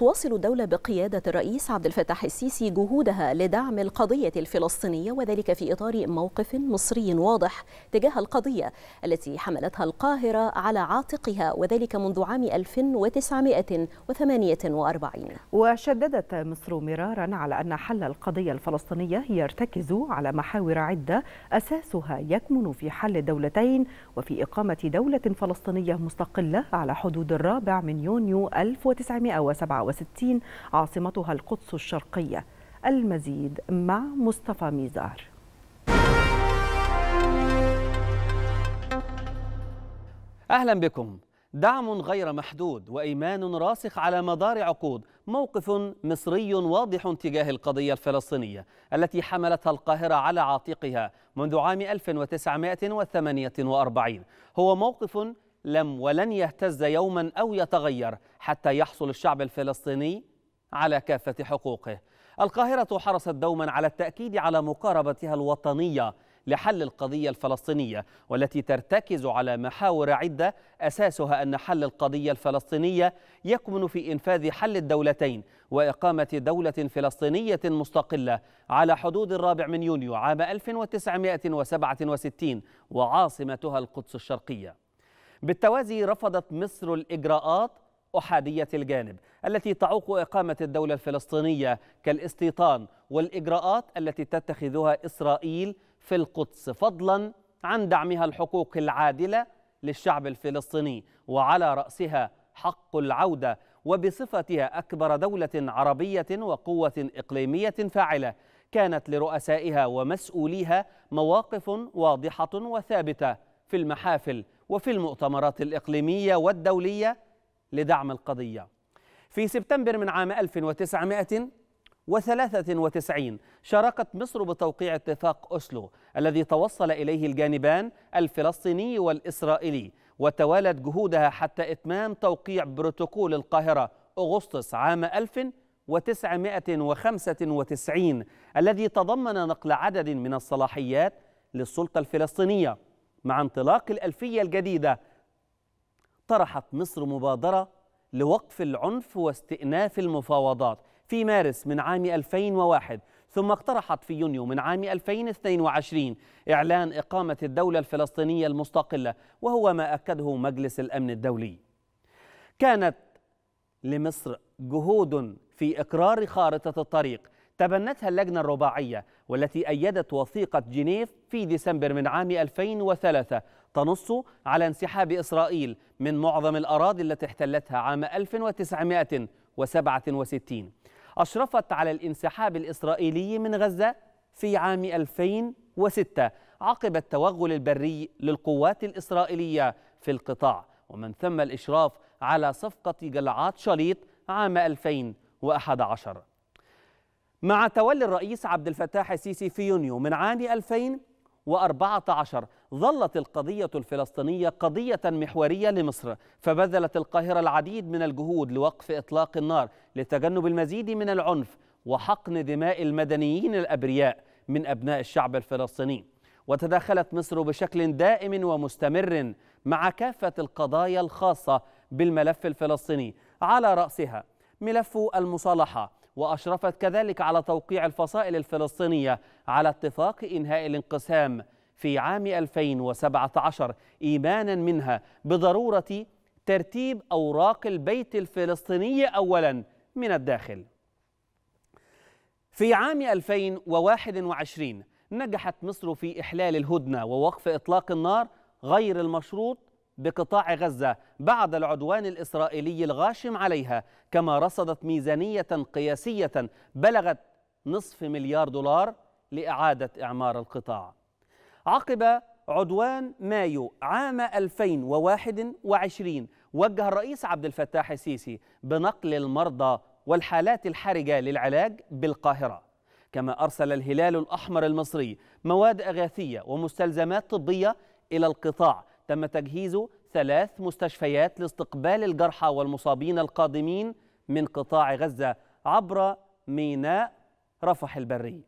تواصل الدولة بقيادة الرئيس عبد الفتاح السيسي جهودها لدعم القضية الفلسطينية وذلك في إطار موقف مصري واضح تجاه القضية التي حملتها القاهرة على عاتقها وذلك منذ عام 1948 وشددت مصر مرارا على أن حل القضية الفلسطينية يرتكز على محاور عدة أساسها يكمن في حل دولتين وفي إقامة دولة فلسطينية مستقلة على حدود الرابع من يونيو 1947 1967 عاصمتها القدس الشرقية المزيد مع مصطفى ميزار أهلا بكم دعم غير محدود وإيمان راسخ على مدار عقود موقف مصري واضح تجاه القضية الفلسطينية التي حملتها القاهرة على عاتقها منذ عام 1948 هو موقف لم ولن يهتز يوما أو يتغير حتى يحصل الشعب الفلسطيني على كافة حقوقه القاهرة حرصت دوما على التأكيد على مقاربتها الوطنية لحل القضية الفلسطينية والتي ترتكز على محاور عدة أساسها أن حل القضية الفلسطينية يكمن في إنفاذ حل الدولتين وإقامة دولة فلسطينية مستقلة على حدود الرابع من يونيو عام 1967 وعاصمتها القدس الشرقية بالتوازي رفضت مصر الإجراءات أحادية الجانب التي تعوق إقامة الدولة الفلسطينية كالاستيطان والإجراءات التي تتخذها إسرائيل في القدس فضلا عن دعمها الحقوق العادلة للشعب الفلسطيني وعلى رأسها حق العودة وبصفتها أكبر دولة عربية وقوة إقليمية فاعلة كانت لرؤسائها ومسؤوليها مواقف واضحة وثابتة في المحافل وفي المؤتمرات الإقليمية والدولية لدعم القضية في سبتمبر من عام 1993 شاركت مصر بتوقيع اتفاق أسلو الذي توصل إليه الجانبان الفلسطيني والإسرائيلي وتوالت جهودها حتى إتمام توقيع بروتوكول القاهرة أغسطس عام 1995 الذي تضمن نقل عدد من الصلاحيات للسلطة الفلسطينية مع انطلاق الألفية الجديدة طرحت مصر مبادرة لوقف العنف واستئناف المفاوضات في مارس من عام 2001 ثم اقترحت في يونيو من عام 2022 إعلان إقامة الدولة الفلسطينية المستقلة وهو ما أكده مجلس الأمن الدولي كانت لمصر جهود في إقرار خارطة الطريق تبنتها اللجنة الرباعية والتي أيدت وثيقة جنيف في ديسمبر من عام 2003 تنص على انسحاب إسرائيل من معظم الأراضي التي احتلتها عام 1967 أشرفت على الانسحاب الإسرائيلي من غزة في عام 2006 عقب التوغل البري للقوات الإسرائيلية في القطاع ومن ثم الإشراف على صفقة جلعات شليط عام 2011 مع تولي الرئيس عبد الفتاح السيسي في يونيو من عام 2014 ظلت القضية الفلسطينية قضية محورية لمصر فبذلت القاهرة العديد من الجهود لوقف إطلاق النار لتجنب المزيد من العنف وحقن دماء المدنيين الأبرياء من أبناء الشعب الفلسطيني وتداخلت مصر بشكل دائم ومستمر مع كافة القضايا الخاصة بالملف الفلسطيني على رأسها ملف المصالحة وأشرفت كذلك على توقيع الفصائل الفلسطينية على اتفاق إنهاء الانقسام في عام 2017 إيمانا منها بضرورة ترتيب أوراق البيت الفلسطيني أولا من الداخل في عام 2021 نجحت مصر في إحلال الهدنة ووقف إطلاق النار غير المشروط بقطاع غزة بعد العدوان الإسرائيلي الغاشم عليها كما رصدت ميزانية قياسية بلغت نصف مليار دولار لإعادة إعمار القطاع عقب عدوان مايو عام 2021 وجه الرئيس عبد الفتاح السيسي بنقل المرضى والحالات الحرجة للعلاج بالقاهرة كما أرسل الهلال الأحمر المصري مواد أغاثية ومستلزمات طبية إلى القطاع تم تجهيزه ثلاث مستشفيات لاستقبال الجرحى والمصابين القادمين من قطاع غزة عبر ميناء رفح البري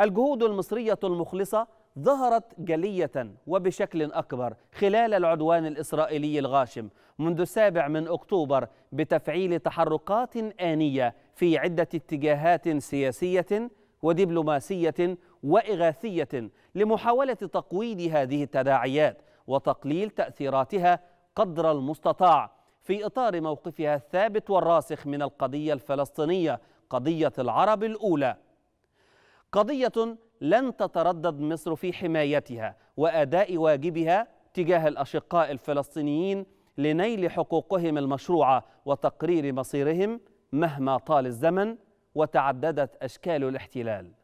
الجهود المصرية المخلصة ظهرت جلية وبشكل أكبر خلال العدوان الإسرائيلي الغاشم منذ السابع من أكتوبر بتفعيل تحركات آنية في عدة اتجاهات سياسية ودبلوماسية وإغاثية لمحاولة تقويض هذه التداعيات وتقليل تأثيراتها قدر المستطاع في إطار موقفها الثابت والراسخ من القضية الفلسطينية قضية العرب الأولى قضية لن تتردد مصر في حمايتها وأداء واجبها تجاه الأشقاء الفلسطينيين لنيل حقوقهم المشروعة وتقرير مصيرهم مهما طال الزمن وتعددت أشكال الاحتلال